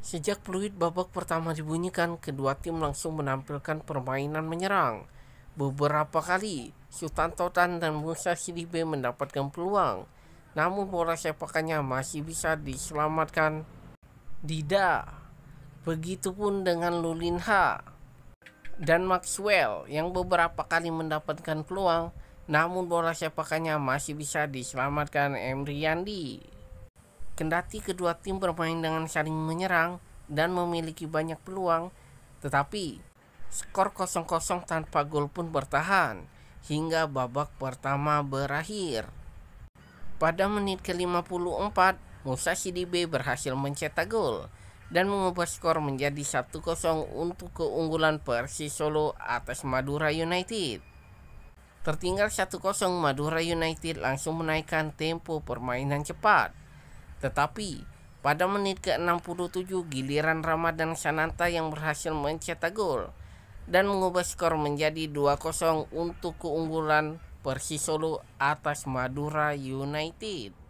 Sejak peluit babak pertama dibunyikan, kedua tim langsung menampilkan permainan menyerang. Beberapa kali, Sultan Totan dan Musa Sidibe mendapatkan peluang, namun bola sepakannya masih bisa diselamatkan. Dida, begitupun dengan Lulinha dan Maxwell yang beberapa kali mendapatkan peluang, namun bola sepakannya masih bisa diselamatkan Emri Yandi. Kendati kedua tim bermain dengan saling menyerang dan memiliki banyak peluang, tetapi skor 0-0 tanpa gol pun bertahan hingga babak pertama berakhir. Pada menit ke-54, Musa Sidibe berhasil mencetak gol dan mengubah skor menjadi 1-0 untuk keunggulan Persis Solo atas Madura United. Tertinggal 1-0, Madura United langsung menaikkan tempo permainan cepat tetapi pada menit ke-67 giliran Ramadan Sananta yang berhasil mencetak gol dan mengubah skor menjadi 2-0 untuk keunggulan Persisolo atas Madura United.